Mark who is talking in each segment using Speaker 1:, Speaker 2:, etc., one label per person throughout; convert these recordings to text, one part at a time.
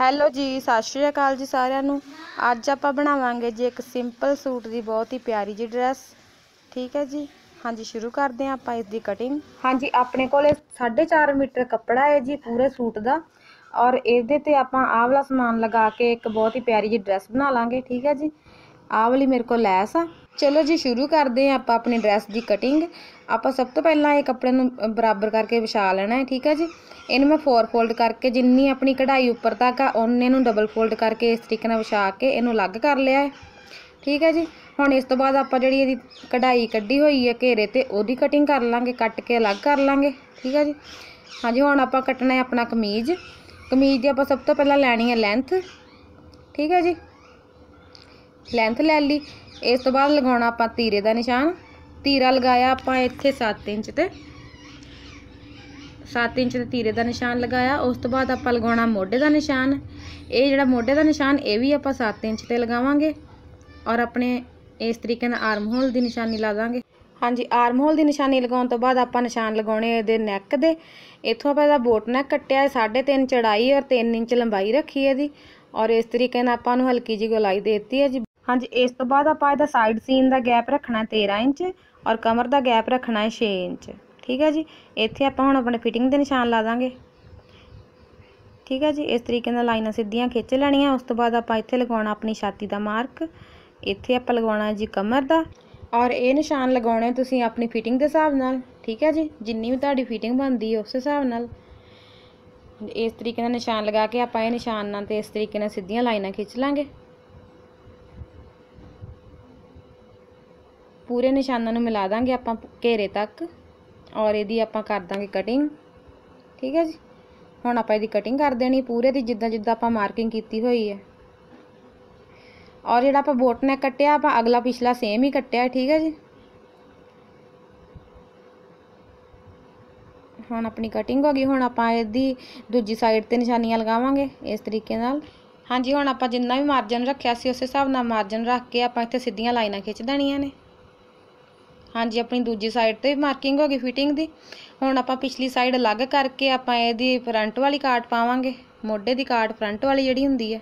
Speaker 1: hello ਜੀ ਸਤਿ ਸ਼੍ਰੀ ਅਕਾਲ ਜੀ ਸਾਰਿਆਂ ਨੂੰ ਅੱਜ ਆਪਾਂ ਬਣਾਵਾਂਗੇ ਜੀ ਇੱਕ ਸਿੰਪਲ ਸੂਟ ਦੀ ਬਹੁਤ ਹੀ ਪਿਆਰੀ ਜੀ ਡਰੈਸ ਠੀਕ ਹੈ ਜੀ ਹਾਂਜੀ ਸ਼ੁਰੂ ਕਰਦੇ ਹਾਂ ਆਪਾਂ ਇਸ ਦੀ ਕਟਿੰਗ ਹਾਂਜੀ ਆਪਣੇ ਕੋਲੇ 4.5 ਮੀਟਰ ਕੱਪੜਾ ਹੈ ਜੀ ਪੂਰੇ ਸੂਟ ਦਾ ਔਰ ਇਹਦੇ ਤੇ ਆਪਾਂ ਆਹ ਵਾਲਾ ਸਮਾਨ ਲਗਾ ਕੇ ਇੱਕ ਬਹੁਤ ਹੀ ਪਿਆਰੀ ਜੀ ਡਰੈਸ ਬਣਾ ਲਾਂਗੇ ਠੀਕ ਹੈ ਜੀ ਆਹ ਵਾਲੀ ਮੇਰੇ ਕੋਲ ਲੈਸ ਆ ਚਲੋ ਜੀ ਸ਼ੁਰੂ ਕਰਦੇ ਹਾਂ ਆਪਾਂ ਆਪਣੀ ਡਰੈਸ ਦੀ ਕਟਿੰਗ ਆਪਾਂ ਸਭ ਤੋਂ ਪਹਿਲਾਂ ਇਹ ਕੱਪੜੇ ਨੂੰ ਬਰਾਬਰ ਕਰਕੇ ਵਿਛਾ ਲੈਣਾ ਹੈ ਠੀਕ ਹੈ ਜੀ ਇਹਨੂੰ ਮੈਂ ਫੋਰ ਫੋਲਡ ਕਰਕੇ ਜਿੰਨੀ ਆਪਣੀ ਕਢਾਈ ਉੱਪਰ ਤੱਕ ਆ ਉਹਨੇ ਨੂੰ ਡਬਲ ਫੋਲਡ ਕਰਕੇ ਇਸ ਤਰੀਕੇ ਨਾਲ ਵਿਛਾ ਕੇ ਇਹਨੂੰ ਅਲੱਗ ਕਰ ਲਿਆ ਹੈ ਠੀਕ ਹੈ ਜੀ ਹੁਣ ਇਸ ਤੋਂ ਬਾਅਦ ਆਪਾਂ ਜਿਹੜੀ ਇਹਦੀ ਕਢਾਈ ਕੱਢੀ ਹੋਈ ਹੈ ਘੇਰੇ ਤੇ ਉਹਦੀ ਕਟਿੰਗ ਕਰ ਲਾਂਗੇ ਕੱਟ ਕੇ ਅਲੱਗ ਕਰ ਲਾਂਗੇ ਠੀਕ ਹੈ ਜੀ ਹਾਂਜੀ ਹੁਣ ਆਪਾਂ ਕੱਟਣਾ ਹੈ ਆਪਣਾ ਕਮੀਜ਼ ਕਮੀਜ਼ ਦੀ ਆਪਾਂ ਸਭ ਤੋਂ ਪਹਿਲਾਂ ਲੈਣੀ ਹੈ ਲੈਂਥ ਠੀਕ ਹੈ ਜੀ ਲੈਂਥ ਲੈ ਲਈ ਇਸ ਤੋਂ ਬਾਅਦ ਲਗਾਉਣਾ ਆਪਾਂ ਤੀਰੇ ਦਾ ਨਿਸ਼ਾਨ ਤੀਰਾ ਲਗਾਇਆ ਆਪਾਂ ਇੱਥੇ 7 ਇੰਚ ਤੇ 7 ਇੰਚ ਦੇ ਤੀਰੇ ਦਾ ਨਿਸ਼ਾਨ ਲਗਾਇਆ ਉਸ ਤੋਂ ਬਾਅਦ ਆਪਾਂ ਲਗਾਉਣਾ ਮੋਢੇ ਦਾ ਨਿਸ਼ਾਨ ਇਹ ਜਿਹੜਾ ਮੋਢੇ ਦਾ ਨਿਸ਼ਾਨ ਇਹ ਵੀ ਆਪਾਂ 7 ਇੰਚ ਤੇ ਲਗਾਵਾਂਗੇ ਔਰ ਆਪਣੇ ਇਸ ਤਰੀਕੇ ਨਾਲ ਆਰਮ ਹੋਲ ਦੀ ਨਿਸ਼ਾਨੀ ਲਾ ਦਾਂਗੇ ਹਾਂਜੀ ਆਰਮ ਹੋਲ ਦੀ ਨਿਸ਼ਾਨੀ ਲਗਾਉਣ ਤੋਂ ਬਾਅਦ ਆਪਾਂ ਨਿਸ਼ਾਨ ਲਗਾਉਣੇ ਇਹਦੇ ਨੈਕ ਦੇ ਇੱਥੋਂ ਆਪਾਂ ਇਹਦਾ ਬੋਟ ਨੈਕ ਕੱਟਿਆ ਹੈ 3.5 ਚੜਾਈ ਔਰ 3 ਇੰਚ ਲੰਬਾਈ ਰੱਖੀ ਹੈ ਦੀ ਔਰ ਇਸ ਤਰੀਕੇ ਨਾਲ ਆਪਾਂ ਨੂੰ ਹਲਕੀ ਜੀ ਗੋਲਾਈ ਦੇਤੀ ਹੈ ਜੀ ਹਾਂਜੀ ਇਸ ਤੋਂ ਬਾਅਦ ਆਪਾਂ ਇਹਦਾ ਸਾਈਡ ਸੀਨ ਦਾ ਗੈਪ ਰੱਖਣਾ 13 ਇੰਚ ਔਰ ਕਮਰ ਦਾ ਗੈਪ ਰੱਖਣਾ ਹੈ 6 ਇੰਚ ਠੀਕ ਹੈ ਜੀ ਇੱਥੇ ਆਪਾਂ ਹੁਣ ਆਪਣੇ ਫਿਟਿੰਗ ਦੇ ਨਿਸ਼ਾਨ ਲਾ ਦਾਂਗੇ ਠੀਕ ਹੈ ਜੀ ਇਸ ਤਰੀਕੇ ਨਾਲ ਲਾਈਨਾਂ ਸਿੱਧੀਆਂ ਖਿੱਚ ਲੈਣੀਆਂ ਉਸ ਤੋਂ ਬਾਅਦ ਆਪਾਂ ਇੱਥੇ ਲਗਾਉਣਾ ਆਪਣੀ ਛਾਤੀ ਦਾ ਮਾਰਕ ਇੱਥੇ ਆਪਾਂ ਲਗਾਉਣਾ ਜੀ ਕਮਰ ਦਾ ਔਰ ਇਹ ਨਿਸ਼ਾਨ ਲਗਾਉਣੇ ਤੁਸੀਂ ਆਪਣੀ ਫਿਟਿੰਗ ਦੇ ਹਿਸਾਬ ਨਾਲ ਠੀਕ ਹੈ ਜੀ ਜਿੰਨੀ ਵੀ ਤੁਹਾਡੀ ਫਿਟਿੰਗ ਬਣਦੀ ਹੈ ਉਸ ਹਿਸਾਬ ਨਾਲ ਇਸ ਤਰੀਕੇ ਨਾਲ ਨਿਸ਼ਾਨ ਲਗਾ ਕੇ ਆਪਾਂ ਇਹ ਨਿਸ਼ਾਨਾਂ ਤੇ ਇਸ ਤਰੀਕੇ ਨਾਲ ਸਿੱਧੀਆਂ ਲਾਈਨਾਂ ਖਿੱਚ ਲਾਂਗੇ पूरे निशाना मिला देंगे आप घेरे तक और यदि आप कर देंगे कटिंग ठीक है जी हम आप कटिंग कर देनी पूरे की जिदा जिदा आप मार्किंग की हुई है और जो आप बोट ने कटिया आप अगला पिछला सेम ही कटिया ठीक है जी हम अपनी कटिंग हो गई हूँ आप दूजी साइड पर निशानियाँ लगावे इस तरीके हाँ जी हम आप जिन्ना भी मार्जन रखा से उस हिसाब न मार्जन रख के आप इतने सीधिया लाइना खिंच देनिया ने ਹਾਂਜੀ ਆਪਣੀ ਦੂਜੀ ਸਾਈਡ ਤੇ ਮਾਰਕਿੰਗ ਹੋ ਗਈ ਫਿਟਿੰਗ ਦੀ ਹੁਣ ਆਪਾਂ ਪਿਛਲੀ ਸਾਈਡ ਅਲੱਗ ਕਰਕੇ ਆਪਾਂ ਇਹਦੀ ਫਰੰਟ ਵਾਲੀ ਕਾਟ ਪਾਵਾਂਗੇ ਮੋਢੇ ਦੀ ਕਾਟ ਫਰੰਟ ਵਾਲੀ ਜਿਹੜੀ ਹੁੰਦੀ ਹੈ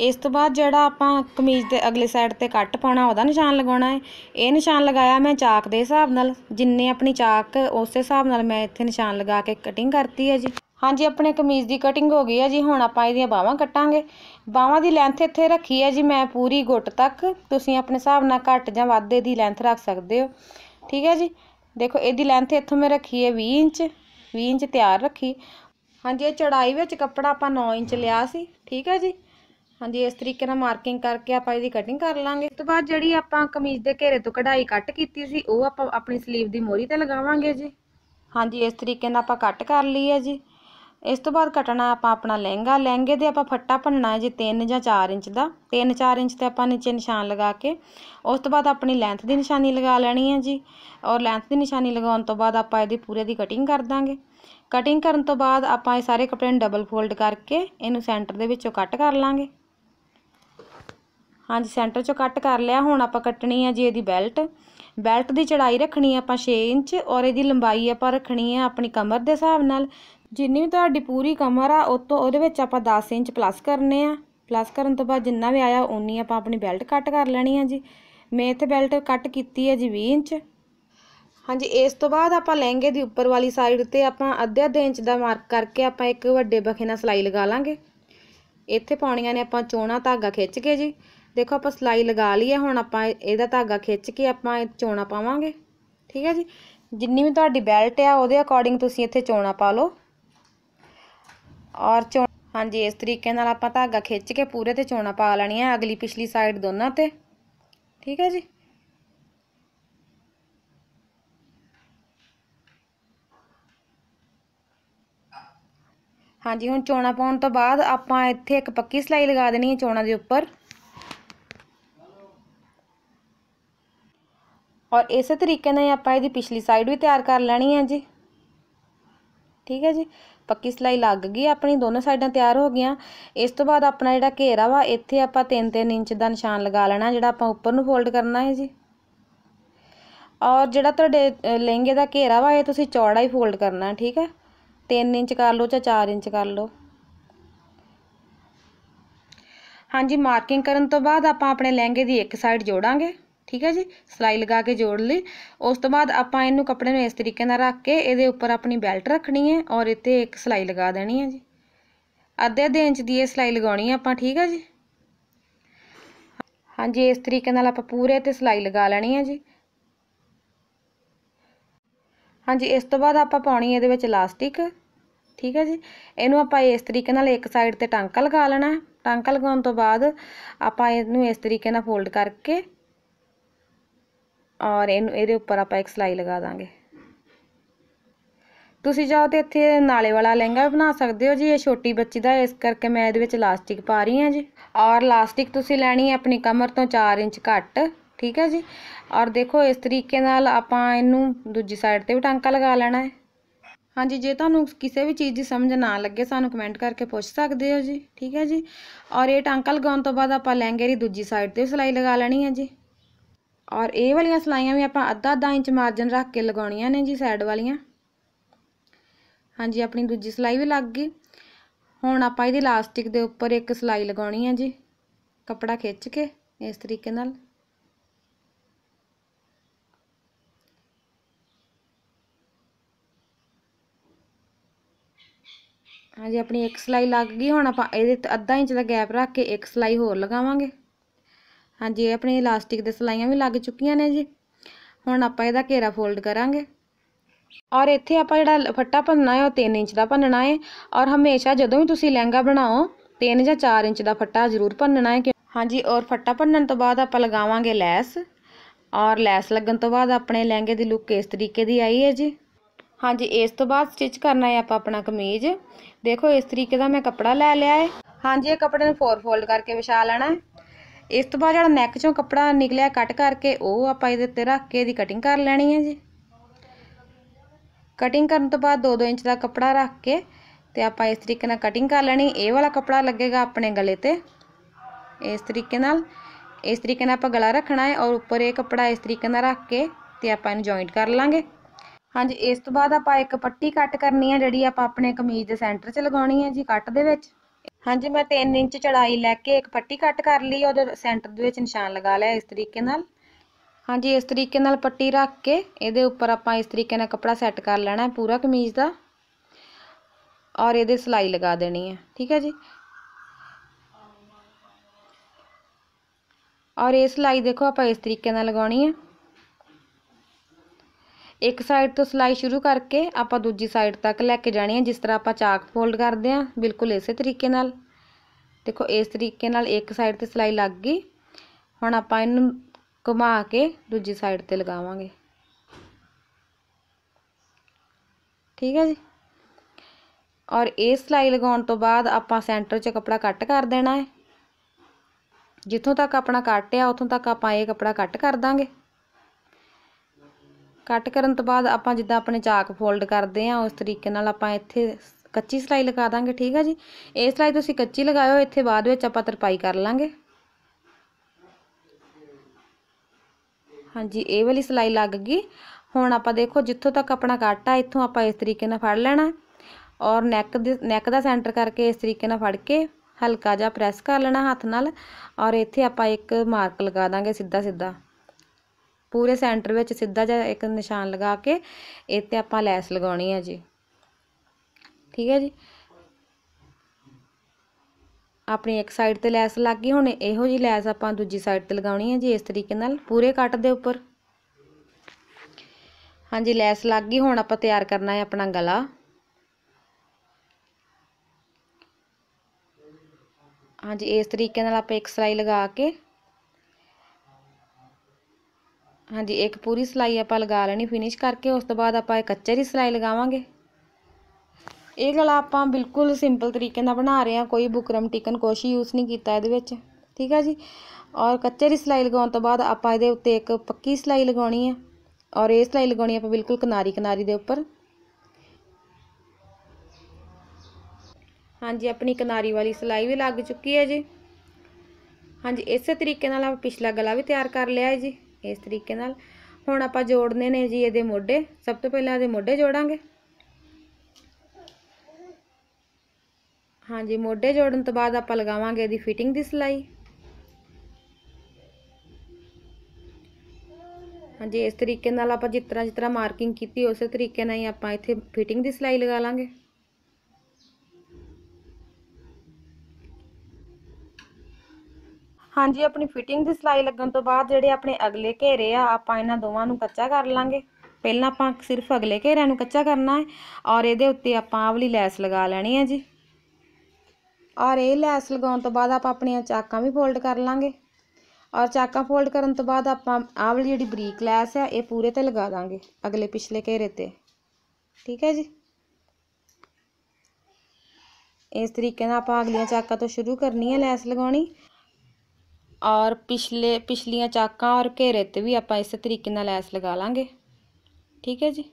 Speaker 1: ਇਸ ਤੋਂ ਬਾਅਦ ਜਿਹੜਾ ਆਪਾਂ ਕਮੀਜ਼ ਦੇ ਅਗਲੇ ਸਾਈਡ ਤੇ ਕੱਟ ਪਾਉਣਾ ਉਹਦਾ ਨਿਸ਼ਾਨ ਲਗਾਉਣਾ ਹੈ ਇਹ ਨਿਸ਼ਾਨ ਲਗਾਇਆ ਮੈਂ ਚਾਕ ਦੇ ਹਿਸਾਬ ਨਾਲ ਜਿੰਨੇ ਆਪਣੀ ਚਾਕ ਉਸੇ ਹਿਸਾਬ ਨਾਲ ਮੈਂ ਇੱਥੇ ਨਿਸ਼ਾਨ ਲਗਾ ਕੇ ਕਟਿੰਗ ਕਰਤੀ ਹੈ ਜੀ ਹਾਂਜੀ ਆਪਣੇ ਕਮੀਜ਼ ਦੀ ਕਟਿੰਗ ਹੋ ਗਈ ਹੈ ਜੀ ਹੁਣ ਆਪਾਂ ਇਹਦੀਆਂ ਬਾਹਾਂ ਕੱਟਾਂਗੇ ਬਾਹਾਂ ਦੀ ਲੈਂਥ ਇੱਥੇ ਰੱਖੀ ਹੈ ਜੀ ਮੈਂ ਪੂਰੀ ਗੁੱਟ ਤੱਕ ਤੁਸੀਂ ਆਪਣੇ ਹਿਸਾਬ ਨਾਲ ਘੱਟ ਜਾਂ ਵੱਧ ਦੀ ਲੈਂਥ ਰੱਖ ਸਕਦੇ ਹੋ ਠੀਕ ਹੈ ਜੀ ਦੇਖੋ ਇਹਦੀ ਲੈਂਥ ਇੱਥੋਂ ਮੈਂ ਰੱਖੀ ਹੈ 20 ਇੰਚ 20 ਇੰਚ ਤਿਆਰ ਰੱਖੀ ਹਾਂਜੀ ਇਹ ਚੜਾਈ ਵਿੱਚ ਕੱਪੜਾ ਆਪਾਂ 9 ਇੰਚ ਲਿਆ ਸੀ ਠੀਕ ਹੈ ਜੀ ਹਾਂਜੀ ਇਸ ਤਰੀਕੇ ਨਾਲ ਮਾਰਕਿੰਗ ਕਰਕੇ ਆਪਾਂ ਇਹਦੀ ਕਟਿੰਗ ਕਰ ਲਾਂਗੇ ਤੋਂ ਬਾਅਦ ਜਿਹੜੀ ਆਪਾਂ ਕਮੀਜ਼ ਦੇ ਘੇਰੇ ਤੋਂ ਕਢਾਈ ਕੱਟ ਕੀਤੀ ਸੀ ਉਹ ਆਪਾਂ ਆਪਣੀ ਸਲੀਵ ਦੀ ਮੋਰੀ ਤੇ ਲਗਾਵਾਂਗੇ ਜੀ ਹਾਂਜੀ ਇਸ ਤਰੀਕੇ ਨਾਲ ਆਪਾਂ ਕੱਟ ਕਰ ਲਈ ਹੈ ਜੀ ਇਸ ਤੋਂ ਬਾਅਦ ਕਟਣਾ ਆਪਾਂ ਆਪਣਾ ਲਹਿੰਗਾ ਲਹਿੰਗੇ ਦੇ ਆਪਾਂ ਫੱਟਾ ਭੰਨਣਾ ਹੈ ਜੀ 3 ਜਾਂ 4 ਇੰਚ ਦਾ 3-4 ਇੰਚ ਤੇ ਆਪਾਂ ਨੀਚੇ ਨਿਸ਼ਾਨ ਲਗਾ ਕੇ ਉਸ ਤੋਂ ਬਾਅਦ ਆਪਣੀ ਲੈਂਥ ਦੀ ਨਿਸ਼ਾਨੀ ਲਗਾ ਲੈਣੀ ਹੈ ਜੀ ਔਰ ਲੈਂਥ ਦੀ ਨਿਸ਼ਾਨੀ ਲਗਾਉਣ ਤੋਂ ਬਾਅਦ ਆਪਾਂ ਇਹਦੀ ਪੂਰੇ ਦੀ ਕਟਿੰਗ ਕਰ ਦਾਂਗੇ ਕਟਿੰਗ ਕਰਨ ਤੋਂ ਬਾਅਦ ਆਪਾਂ ਇਹ ਸਾਰੇ ਕੱਪੜੇ ਨੂੰ ਡਬਲ ਫੋਲਡ ਕਰਕੇ ਇਹਨੂੰ ਸੈਂਟਰ ਦੇ ਵਿੱਚੋਂ ਕੱਟ ਕਰ ਲਾਂਗੇ ਹਾਂਜੀ ਸੈਂਟਰ ਚੋਂ ਕੱਟ ਕਰ ਲਿਆ ਹੁਣ ਆਪਾਂ ਕੱਟਣੀ ਹੈ ਜੀ ਇਹਦੀ ਬੈਲਟ ਬੈਲਟ ਦੀ ਚੜਾਈ ਰੱਖਣੀ ਹੈ ਆਪਾਂ 6 ਇੰਚ ਔਰ ਇਹਦੀ ਲੰਬਾਈ ਆਪਾਂ ਰੱਖਣੀ ਹੈ ਆਪਣੀ ਕਮਰ ਦੇ ਹਿਸਾਬ ਨਾਲ ਜਿੰਨੀ ਵੀ ਤੁਹਾਡੀ ਪੂਰੀ ਕਮਰ ਆ ਉਹ ਤੋਂ ਉਹਦੇ ਵਿੱਚ ਆਪਾਂ 10 ਇੰਚ ਪਲੱਸ ਕਰਨੇ ਆ ਪਲੱਸ ਕਰਨ ਤੋਂ ਬਾਅਦ ਜਿੰਨਾ ਵੀ ਆਇਆ ਉਨੀ ਆਪਾਂ ਆਪਣੀ ਬੈਲਟ ਕੱਟ ਕਰ ਲੈਣੀ ਆ ਜੀ ਮੈਂ ਇੱਥੇ ਬੈਲਟ ਕੱਟ ਕੀਤੀ ਹੈ ਜੀ 20 ਇੰਚ ਹਾਂਜੀ ਇਸ ਤੋਂ ਬਾਅਦ ਆਪਾਂ ਲਹਿੰਗੇ ਦੀ ਉੱਪਰ ਵਾਲੀ ਸਾਈਡ ਤੇ ਆਪਾਂ ਅੱਧਾ ਅੱਧਾ ਇੰਚ ਦਾ ਮਾਰਕ ਕਰਕੇ ਆਪਾਂ ਇੱਕ ਵੱਡੇ ਬਖੇ ਨਾਲ ਸਲਾਈ ਲਗਾ ਲਾਂਗੇ ਇੱਥੇ ਪਾਉਣੀਆਂ ਨੇ ਆਪਾਂ ਚੋਣਾ ਧਾਗਾ ਖਿੱਚ ਕੇ ਜੀ ਦੇਖੋ ਆਪਾਂ ਸਲਾਈ ਲਗਾ ਲਈ ਹੈ ਹੁਣ ਆਪਾਂ ਇਹਦਾ ਧਾਗਾ ਖਿੱਚ ਕੇ ਆਪਾਂ ਚੋਣਾ ਪਾਵਾਂਗੇ ਠੀਕ ਹੈ ਜੀ ਜਿੰਨੀ ਵੀ ਤੁਹਾਡੀ ਬੈਲਟ ਆ ਉਹਦੇ ਅਕੋਰਡਿੰਗ ਤੁਸੀਂ ਇੱਥੇ ਚੋਣਾ ਪਾ ਲਓ ਔਰ ਚੋ ਹਾਂਜੀ ਇਸ ਤਰੀਕੇ ਨਾਲ ਆਪਾਂ ਧਾਗਾ ਖਿੱਚ ਕੇ ਪੂਰੇ ਤੇ ਚੋਣਾ ਪਾ ਲੈਣੀਆਂ ਅਗਲੀ ਪਿਛਲੀ ਸਾਈਡ ਦੋਨਾਂ ਤੇ ਠੀਕ ਹੈ ਜੀ ਹਾਂਜੀ ਹੁਣ ਚੋਣਾ ਪਾਉਣ ਤੋਂ ਬਾਅਦ ਆਪਾਂ ਇੱਥੇ ਇੱਕ ਪੱਕੀ ਸਲਾਈ ਲਗਾ ਦੇਣੀ ਹੈ ਚੋਣਾ ਦੇ ਉੱਪਰ ਔਰ ਇਸੇ ਤਰੀਕੇ ਨਾਲ ਆਪਾਂ ਇਹਦੀ ਪਿਛਲੀ ਸਾਈਡ ਵੀ ਤਿਆਰ ਕਰ ਲੈਣੀ ਹੈ ਜੀ ਠੀਕ ਹੈ ਜੀ ਪੱਕੀ ਸਲਾਈ ਲੱਗ ਗਈ ਆਪਣੀ ਦੋਨੋਂ ਸਾਈਡਾਂ ਤਿਆਰ ਹੋ ਗਈਆਂ ਇਸ ਤੋਂ ਬਾਅਦ ਆਪਣਾ ਜਿਹੜਾ ਘੇਰਾ ਵਾ ਇੱਥੇ ਆਪਾਂ 3-3 ਇੰਚ ਦਾ ਨਿਸ਼ਾਨ ਲਗਾ ਲੈਣਾ ਜਿਹੜਾ ਆਪਾਂ ਉੱਪਰ ਨੂੰ ਫੋਲਡ ਕਰਨਾ ਹੈ ਜੀ ਔਰ ਜਿਹੜਾ ਤੁਹਾਡੇ ਲਹਿੰਗੇ ਦਾ ਘੇਰਾ ਵਾ ਇਹ ਤੁਸੀਂ ਚੌੜਾ ਹੀ ਫੋਲਡ ਕਰਨਾ ਠੀਕ ਹੈ 3 ਇੰਚ ਕਰ ਲਓ ਜਾਂ 4 ਇੰਚ ਕਰ ਲਓ ਹਾਂਜੀ ਮਾਰਕਿੰਗ ਕਰਨ ਤੋਂ ਬਾਅਦ ਆਪਾਂ ਆਪਣੇ ਲਹਿੰਗੇ ਦੀ ਇੱਕ ਸਾਈਡ ਜੋੜਾਂਗੇ ਠੀਕ ਹੈ ਜੀ ਸਲਾਈ ਲਗਾ ਕੇ ਜੋੜ ਲਈ ਉਸ ਤੋਂ ਬਾਅਦ ਆਪਾਂ ਇਹਨੂੰ ਕੱਪੜੇ ਨੂੰ ਇਸ ਤਰੀਕੇ ਨਾਲ ਰੱਖ ਕੇ ਇਹਦੇ ਉੱਪਰ ਆਪਣੀ ਬੈਲਟ ਰੱਖਣੀ ਹੈ ਔਰ ਇੱਥੇ ਇੱਕ ਸਲਾਈ ਲਗਾ ਦੇਣੀ ਹੈ ਜੀ ਅੱਧੇ ਅੱਧੇ ਇੰਚ ਦੀ ਇਹ ਸਲਾਈ ਲਗਾਉਣੀ ਹੈ ਆਪਾਂ ਠੀਕ ਹੈ ਜੀ ਹਾਂਜੀ ਇਸ ਤਰੀਕੇ ਨਾਲ ਆਪਾਂ ਪੂਰੇ ਤੇ ਸਲਾਈ ਲਗਾ ਲੈਣੀ ਹੈ ਜੀ ਹਾਂਜੀ ਇਸ ਤੋਂ ਬਾਅਦ ਆਪਾਂ ਪਾਉਣੀ ਹੈ ਇਹਦੇ ਵਿੱਚ ਇਲਾਸਟਿਕ ਠੀਕ ਹੈ ਜੀ ਇਹਨੂੰ ਆਪਾਂ ਇਸ ਤਰੀਕੇ ਨਾਲ ਇੱਕ ਸਾਈਡ ਤੇ ਟਾਂਕਾ ਲਗਾ ਲੈਣਾ ਟਾਂਕਾ ਲਗਾਉਣ ਤੋਂ ਬਾਅਦ ਆਪਾਂ ਇਹਨੂੰ ਇਸ ਤਰੀਕੇ ਨਾਲ ਫੋਲਡ ਕਰਕੇ ਔਰ ਇਹਨੂੰ ਇਹਦੇ ਉੱਪਰ ਆਪਾਂ ਇੱਕ ਸਲਾਈ ਲਗਾ ਦਾਂਗੇ ਤੁਸੀਂ ਜਾਓ ਤੇ ਇੱਥੇ ਨਾਲੇ ਵਾਲਾ ਲਹਿੰਗਾ ਬਣਾ ਸਕਦੇ ਹੋ ਜੀ ਇਹ ਛੋਟੀ ਬੱਚੀ ਦਾ ਇਸ ਕਰਕੇ ਮੈਂ ਇਹਦੇ ਵਿੱਚ ਲਾਸਟਿਕ ਪਾ ਰਹੀ ਹਾਂ ਜੀ ਔਰ ਲਾਸਟਿਕ ਤੁਸੀਂ ਲੈਣੀ ਹੈ ਆਪਣੀ ਕਮਰ ਤੋਂ 4 ਇੰਚ ਘੱਟ ਠੀਕ ਹੈ ਜੀ ਔਰ ਦੇਖੋ ਇਸ ਤਰੀਕੇ ਨਾਲ ਆਪਾਂ ਇਹਨੂੰ ਦੂਜੀ ਸਾਈਡ ਤੇ ਵੀ ਟਾਂਕਾ ਲਗਾ ਲੈਣਾ ਹੈ ਹਾਂਜੀ ਜੇ ਤੁਹਾਨੂੰ ਕਿਸੇ ਵੀ ਚੀਜ਼ ਦੀ ਸਮਝ ਨਾ ਲੱਗੇ ਸਾਨੂੰ ਕਮੈਂਟ ਕਰਕੇ ਪੁੱਛ ਸਕਦੇ ਹੋ ਜੀ ਠੀਕ ਹੈ ਜੀ ਔਰ ਇਹ ਟਾਂਕਾ ਲਗਾਉਣ ਤੋਂ ਬਾਅਦ ਆਪਾਂ ਲਹਿੰਗੇ ਦੀ ਦੂਜੀ ਸਾਈਡ ਤੇ ਸਲਾਈ ਲਗਾ ਲੈਣੀ ਹੈ ਜੀ ਔਰ ਇਹ ਵਾਲੀਆਂ ਸਲਾਈਆਂ ਵੀ ਆਪਾਂ ਅੱਧਾ ਅੱਧਾ ਇੰਚ ਮਾਰਜਨ ਰੱਖ ਕੇ ਲਗਾਉਣੀਆਂ ਨੇ ਜੀ ਸਾਈਡ ਵਾਲੀਆਂ ਹਾਂਜੀ ਆਪਣੀ ਦੂਜੀ ਸਲਾਈ ਵੀ ਲੱਗ ਗਈ ਹੁਣ ਆਪਾਂ ਇਹਦੀ ਇਲਾਸਟਿਕ ਦੇ ਉੱਪਰ ਇੱਕ ਸਲਾਈ ਲਗਾਉਣੀ ਹੈ ਜੀ ਕਪੜਾ ਖਿੱਚ ਕੇ ਇਸ ਤਰੀਕੇ ਨਾਲ ਹਾਂਜੀ ਆਪਣੀ ਇੱਕ ਸਲਾਈ ਲੱਗ ਗਈ ਹੁਣ ਆਪਾਂ ਇਹਦੇ ਅੱਧਾ ਇੰਚ ਦਾ ਗੈਪ ਰੱਖ ਕੇ ਇੱਕ ਸਲਾਈ ਹੋਰ ਲਗਾਵਾਂਗੇ ਹਾਂਜੀ ਆਪਣੀ ਇਲਾਸਟਿਕ ਦੇ ਸਲਾਈਆਂ ਵੀ ਲੱਗ ਚੁੱਕੀਆਂ ਨੇ ਜੀ ਹੁਣ ਆਪਾਂ ਇਹਦਾ ਘੇਰਾ ਫੋਲਡ ਕਰਾਂਗੇ ਔਰ ਇੱਥੇ ਆਪਾਂ ਜਿਹੜਾ ਫੱਟਾ ਭੰਨਣਾ ਹੈ ਉਹ 3 ਇੰਚ ਦਾ ਭੰਨਣਾ ਹੈ ਔਰ ਹਮੇਸ਼ਾ ਜਦੋਂ ਵੀ ਤੁਸੀਂ ਲਹਿੰਗਾ ਬਣਾਓ 3 ਜਾਂ 4 ਇੰਚ ਦਾ ਫੱਟਾ ਜ਼ਰੂਰ ਭੰਨਣਾ ਹੈ ਹਾਂਜੀ ਔਰ ਫੱਟਾ ਭੰਨਣ ਤੋਂ ਬਾਅਦ ਆਪਾਂ ਲਗਾਵਾਂਗੇ ਲੈਸ ਔਰ ਲੈਸ ਲੱਗਣ ਤੋਂ ਬਾਅਦ ਆਪਣੇ ਲਹਿੰਗੇ ਦੀ ਲੁੱਕ ਇਸ ਤਰੀਕੇ ਦੀ ਆਈ ਹੈ ਜੀ ਹਾਂਜੀ ਇਸ ਤੋਂ ਬਾਅਦ ਸਟਿਚ ਕਰਨਾ ਹੈ ਆਪਾਂ ਆਪਣਾ ਕਮੀਜ਼ ਦੇਖੋ ਇਸ ਤਰੀਕੇ ਦਾ ਮੈਂ ਕੱਪੜਾ ਲੈ ਲਿਆ ਹੈ ਹਾਂਜੀ ਇਹ ਕੱਪੜੇ ਨੂੰ ਫੋਰ ਫੋਲਡ ਕਰਕੇ ਵਿਛਾ ਲੈਣਾ ਹੈ ਇਸ ਤੋਂ ਬਾਅਦ ਜਿਹੜਾ ਨੈਕ ਚੋਂ ਕੱਪੜਾ ਨਿਕਲਿਆ ਕੱਟ ਕਰਕੇ ਉਹ ਆਪਾਂ ਇਹਦੇ ਉੱਤੇ ਰੱਖ ਕੇ ਇਹਦੀ ਕਟਿੰਗ ਕਰ ਲੈਣੀ ਹੈ ਜੀ ਕਟਿੰਗ ਕਰਨ ਤੋਂ ਬਾਅਦ 2-2 ਇੰਚ ਦਾ ਕੱਪੜਾ ਰੱਖ ਕੇ ਤੇ ਆਪਾਂ ਇਸ ਤਰੀਕੇ ਨਾਲ ਕਟਿੰਗ ਕਰ ਲੈਣੀ ਇਹ ਵਾਲਾ ਕੱਪੜਾ ਲੱਗੇਗਾ ਆਪਣੇ ਗਲੇ ਤੇ ਇਸ ਤਰੀਕੇ ਨਾਲ ਇਸ ਤਰੀਕੇ ਨਾਲ ਆਪਾਂ ਗਲਾ ਰੱਖਣਾ ਹੈ ਔਰ ਉੱਪਰ ਇਹ ਕੱਪੜਾ ਇਸ ਤਰੀਕੇ ਨਾਲ ਰੱਖ ਕੇ ਤੇ ਆਪਾਂ ਇਹਨੂੰ ਜੁਆਇੰਟ ਕਰ ਲਾਂਗੇ ਹਾਂਜੀ ਇਸ ਤੋਂ ਬਾਅਦ ਆਪਾਂ ਇੱਕ ਪੱਟੀ ਕੱਟ ਕਰਨੀ ਹੈ ਜਿਹੜੀ ਆਪਾਂ ਆਪਣੇ ਕਮੀਜ਼ ਦੇ ਸੈਂਟਰ 'ਚ ਲਗਾਉਣੀ ਹੈ ਜੀ ਕੱਟ ਦੇ ਵਿੱਚ ਹਾਂਜੀ ਮੈਂ 3 ਇੰਚ ਚੜਾਈ ਲੈ ਕੇ ਇੱਕ ਪੱਟੀ ਕੱਟ ਕਰ ਲਈ ਉਹਦੇ ਸੈਂਟਰ ਦੇ ਵਿੱਚ ਨਿਸ਼ਾਨ ਲਗਾ ਲਿਆ ਇਸ ਤਰੀਕੇ ਨਾਲ ਹਾਂਜੀ ਇਸ ਤਰੀਕੇ ਨਾਲ ਪੱਟੀ ਰੱਖ ਕੇ ਇਹਦੇ ਉੱਪਰ ਆਪਾਂ ਇਸ ਤਰੀਕੇ ਨਾਲ ਕੱਪੜਾ ਸੈੱਟ ਕਰ ਲੈਣਾ ਪੂਰਾ ਕਮੀਜ਼ ਦਾ ਔਰ ਇਹਦੇ ਸਲਾਈ ਲਗਾ ਦੇਣੀ ਹੈ ਠੀਕ ਹੈ ਜੀ ਔਰ ਇਹ ਸਲਾਈ ਦੇਖੋ ਆਪਾਂ ਇਸ ਤਰੀਕੇ ਨਾਲ ਲਗਾਉਣੀ ਹੈ ਇੱਕ ਸਾਈਡ ਤੋਂ ਸਲਾਈ ਸ਼ੁਰੂ ਕਰਕੇ ਆਪਾਂ ਦੂਜੀ ਸਾਈਡ ਤੱਕ ਲੈ ਕੇ ਜਾਣੀ ਹੈ ਜਿਸ ਤਰ੍ਹਾਂ ਆਪਾਂ ਚਾਕ ਫੋਲਡ ਕਰਦੇ ਹਾਂ ਬਿਲਕੁਲ ਇਸੇ ਤਰੀਕੇ ਨਾਲ ਦੇਖੋ ਇਸ ਤਰੀਕੇ ਨਾਲ ਇੱਕ ਸਾਈਡ ਤੇ ਸਲਾਈ ਲੱਗ ਗਈ ਹੁਣ ਆਪਾਂ ਇਹਨੂੰ ਘੁਮਾ ਕੇ ਦੂਜੀ ਸਾਈਡ ਤੇ ਲਗਾਵਾਂਗੇ ਠੀਕ ਹੈ ਜੀ ਔਰ ਇਹ ਸਲਾਈ ਲਗਾਉਣ ਤੋਂ ਬਾਅਦ ਆਪਾਂ ਸੈਂਟਰ 'ਚ ਕਪੜਾ ਕੱਟ ਕਰ ਦੇਣਾ ਹੈ ਜਿੱਥੋਂ ਤੱਕ ਆਪਣਾ ਕੱਟ ਆ ਉਥੋਂ ਤੱਕ ਆਪਾਂ ਇਹ ਕਪੜਾ ਕੱਟ ਕਰ ਦਾਂਗੇ ਕੱਟ ਕਰਨ ਤੋਂ ਬਾਅਦ ਆਪਾਂ ਜਿੱਦਾਂ ਆਪਣੇ ਚਾਕ ਫੋਲਡ ਕਰਦੇ ਆ ਉਸ ਤਰੀਕੇ ਨਾਲ ਆਪਾਂ ਇੱਥੇ ਕੱਚੀ ਸਲਾਈ ਲਗਾ ਦਾਂਗੇ ਠੀਕ ਆ ਜੀ ਇਹ ਸਲਾਈ ਤੁਸੀਂ ਕੱਚੀ ਲਗਾਇਓ ਇੱਥੇ ਬਾਅਦ ਵਿੱਚ ਆਪਾਂ ਤਰਪਾਈ ਕਰ ਲਾਂਗੇ ਹਾਂਜੀ ਇਹ ਵਾਲੀ ਸਲਾਈ ਲੱਗ ਗਈ ਹੁਣ ਆਪਾਂ ਦੇਖੋ ਜਿੱਥੋਂ ਤੱਕ ਆਪਣਾ ਕੱਟ ਆ ਇੱਥੋਂ ਆਪਾਂ ਇਸ ਤਰੀਕੇ ਨਾਲ ਫੜ ਲੈਣਾ ਔਰ ਨੈਕ ਦੇ ਨੈਕ ਦਾ ਸੈਂਟਰ ਕਰਕੇ ਇਸ ਤਰੀਕੇ ਨਾਲ ਫੜ ਕੇ ਹਲਕਾ ਜਿਹਾ ਪ੍ਰੈਸ ਕਰ ਲੈਣਾ ਹੱਥ ਨਾਲ ਔਰ ਇੱਥੇ ਆਪਾਂ ਇੱਕ ਮਾਰਕ ਲਗਾ ਦਾਂਗੇ ਸਿੱਧਾ ਸਿੱਧਾ ਪੂਰੇ ਸੈਂਟਰ ਵਿੱਚ ਸਿੱਧਾ ਜਿਹਾ ਇੱਕ ਨਿਸ਼ਾਨ ਲਗਾ ਕੇ ਇਹ ਤੇ ਆਪਾਂ ਲੈਸ ਲਗਾਉਣੀ ਹੈ ਜੀ ਠੀਕ ਹੈ ਜੀ ਆਪਣੀ ਇੱਕ ਸਾਈਡ ਤੇ ਲੈਸ ਲੱਗ ਗਈ ਹੁਣ ਇਹੋ ਜੀ ਲੈਸ ਆਪਾਂ ਦੂਜੀ ਸਾਈਡ ਤੇ ਲਗਾਉਣੀ ਹੈ ਜੀ ਇਸ ਤਰੀਕੇ ਨਾਲ ਪੂਰੇ ਕੱਟ ਦੇ ਉੱਪਰ ਹਾਂਜੀ ਲੈਸ ਲੱਗ ਗਈ ਹੁਣ ਆਪਾਂ ਤਿਆਰ ਕਰਨਾ ਹੈ ਆਪਣਾ ਗਲਾ ਹਾਂਜੀ ਇਸ ਤਰੀਕੇ ਨਾਲ ਆਪਾਂ ਇੱਕ ਸਲਾਈ ਲਗਾ ਕੇ ਹਾਂਜੀ ਇੱਕ ਪੂਰੀ ਸਲਾਈ ਆਪਾਂ ਲਗਾ ਲੈਣੀ ਫਿਨਿਸ਼ ਕਰਕੇ ਉਸ ਤੋਂ ਬਾਅਦ ਆਪਾਂ ਇੱਕ ਕੱਚੇ ਦੀ ਸਲਾਈ ਲਗਾਵਾਂਗੇ ਇਹ ਗਲਾ ਆਪਾਂ ਬਿਲਕੁਲ ਸਿੰਪਲ ਤਰੀਕੇ ਨਾਲ ਬਣਾ ਰਹੇ ਹਾਂ ਕੋਈ ਬੁਕਰਮ ਟਿਕਨ ਕੁਛ ਯੂਜ਼ ਨਹੀਂ ਕੀਤਾ ਇਹਦੇ ਵਿੱਚ ਠੀਕ ਹੈ ਜੀ ਔਰ ਕੱਚੇ ਦੀ ਸਲਾਈ ਲਗਾਉਣ ਤੋਂ ਬਾਅਦ ਆਪਾਂ ਇਹਦੇ ਉੱਤੇ ਇੱਕ ਪੱਕੀ ਸਲਾਈ ਲਗਾਉਣੀ ਹੈ ਔਰ ਇਹ ਸਲਾਈ ਲਗਾਉਣੀ ਆਪਾਂ ਬਿਲਕੁਲ ਕਿਨਾਰੀ ਕਿਨਾਰੀ ਦੇ ਉੱਪਰ ਹਾਂਜੀ ਆਪਣੀ ਕਿਨਾਰੀ ਵਾਲੀ ਸਲਾਈ ਵੀ ਲੱਗ ਚੁੱਕੀ ਹੈ ਜੀ ਹਾਂਜੀ ਇਸੇ ਤਰੀਕੇ ਨਾਲ ਆਪਾਂ ਪਿਛਲਾ ਗਲਾ ਵੀ ਤਿਆਰ ਕਰ ਲਿਆ ਹੈ ਜੀ ਇਸ ਤਰੀਕੇ ਨਾਲ ਹੁਣ ਆਪਾਂ ਜੋੜਨੇ ਨੇ ਜੀ ਇਹਦੇ ਮੋਢੇ ਸਭ ਤੋਂ ਪਹਿਲਾਂ ਇਹਦੇ ਮੋਢੇ ਜੋੜਾਂਗੇ ਹਾਂਜੀ ਮੋਢੇ ਜੋੜਨ ਤੋਂ ਬਾਅਦ ਆਪਾਂ ਲਗਾਵਾਂਗੇ ਇਹਦੀ ਫਿਟਿੰਗ ਦੀ ਸਲਾਈ ਹਾਂਜੀ ਇਸ ਤਰੀਕੇ ਨਾਲ ਆਪਾਂ ਜਿਸ ਤਰ੍ਹਾਂ ਜਿਸ ਤਰ੍ਹਾਂ ਮਾਰਕਿੰਗ ਕੀਤੀ ਉਸੇ ਤਰੀਕੇ ਨਾਲ ਹੀ ਆਪਾਂ ਇੱਥੇ ਫਿਟਿੰਗ ਦੀ ਸਲਾਈ ਲਗਾ ਲਾਂਗੇ ਹਾਂਜੀ ਆਪਣੀ ਫਿਟਿੰਗ ਦੀ ਸਿਲਾਈ ਲੱਗਣ ਤੋਂ ਬਾਅਦ ਜਿਹੜੇ ਆਪਣੇ ਅਗਲੇ ਘੇਰੇ ਆ ਆਪਾਂ ਇਹਨਾਂ ਦੋਵਾਂ ਨੂੰ ਕੱਚਾ ਕਰ ਲਾਂਗੇ ਪਹਿਲਾਂ ਆਪਾਂ ਸਿਰਫ ਅਗਲੇ ਘੇਰਿਆਂ ਨੂੰ ਕੱਚਾ ਕਰਨਾ ਹੈ ਔਰ ਇਹਦੇ ਉੱਤੇ ਆਪਾਂ ਆਵਲੀ ਲੈਸ ਲਗਾ ਲੈਣੀ ਹੈ ਜੀ ਔਰ ਇਹ ਲੈਸ ਲਗਾਉਣ ਤੋਂ ਬਾਅਦ ਆਪਾਂ ਆਪਣੀਆਂ ਚਾਕਾਂ ਵੀ ਫੋਲਡ ਕਰ ਲਾਂਗੇ ਔਰ ਚਾਕਾਂ ਫੋਲਡ ਕਰਨ ਤੋਂ ਬਾਅਦ ਆਪਾਂ ਆਹ ਵਾਲੀ ਜਿਹੜੀ ਬਰੀਕ ਲੈਸ ਹੈ ਇਹ ਪੂਰੇ ਤੇ ਲਗਾ ਦਾਂਗੇ ਅਗਲੇ ਪਿਛਲੇ ਘੇਰੇ ਤੇ ਠੀਕ ਹੈ ਜੀ ਇਸ ਤਰੀਕੇ ਨਾਲ ਆਪਾਂ ਅਗਲੀਆਂ ਚਾਕਾਂ ਤੋਂ ਸ਼ੁਰੂ ਕਰਨੀ ਹੈ ਲੈਸ ਲਗਾਉਣੀ ਔਰ ਪਿਛਲੇ ਪਿਛਲੀਆਂ ਚਾਕਾਂ ਔਰ ਘੇਰੇ ਤੇ ਵੀ ਆਪਾਂ ਇਸੇ ਤਰੀਕੇ ਨਾਲ ਲੈਸ ਲਗਾ ਲਾਂਗੇ ਠੀਕ ਹੈ ਜੀ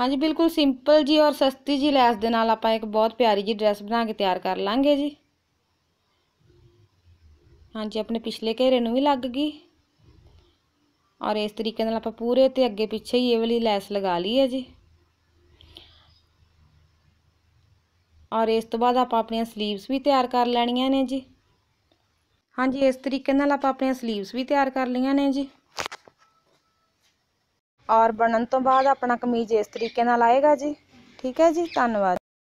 Speaker 1: ਹਾਂਜੀ ਬਿਲਕੁਲ ਸਿੰਪਲ ਜੀ ਔਰ ਸਸਤੀ ਜੀ ਲੈਸ ਦੇ ਨਾਲ ਆਪਾਂ ਇੱਕ ਬਹੁਤ ਪਿਆਰੀ ਜੀ ਡਰੈਸ ਬਣਾ ਕੇ ਤਿਆਰ ਕਰ ਲਾਂਗੇ ਜੀ ਹਾਂਜੀ ਆਪਣੇ ਪਿਛਲੇ ਘੇਰੇ ਨੂੰ ਵੀ ਲੱਗ ਗਈ ਔਰ ਇਸ ਤਰੀਕੇ ਨਾਲ ਆਪਾਂ ਪੂਰੇ ਤੇ ਅੱਗੇ ਪਿੱਛੇ ਹੀ ਇਹ ਵਾਲੀ ਲੈਸ ਲਗਾ ਲਈ ਹੈ ਜੀ ਔਰ ਇਸ ਤੋਂ ਬਾਅਦ ਆਪਾਂ ਆਪਣੀਆਂ 슬ੀਵਸ ਵੀ ਤਿਆਰ ਕਰ ਲੈਣੀਆਂ ਨੇ ਜੀ ਹਾਂਜੀ ਇਸ ਤਰੀਕੇ ਨਾਲ ਆਪਾਂ ਆਪਣੀਆਂ 슬ੀਵਸ ਵੀ ਤਿਆਰ ਕਰ ਲਈਆਂ ਨੇ ਜੀ ਔਰ ਬਣਨ ਤੋਂ ਬਾਅਦ ਆਪਣਾ ਕਮੀਜ਼ ਇਸ ਤਰੀਕੇ ਨਾਲ ਆਏਗਾ ਜੀ ਠੀਕ ਹੈ ਜੀ ਧੰਨਵਾਦ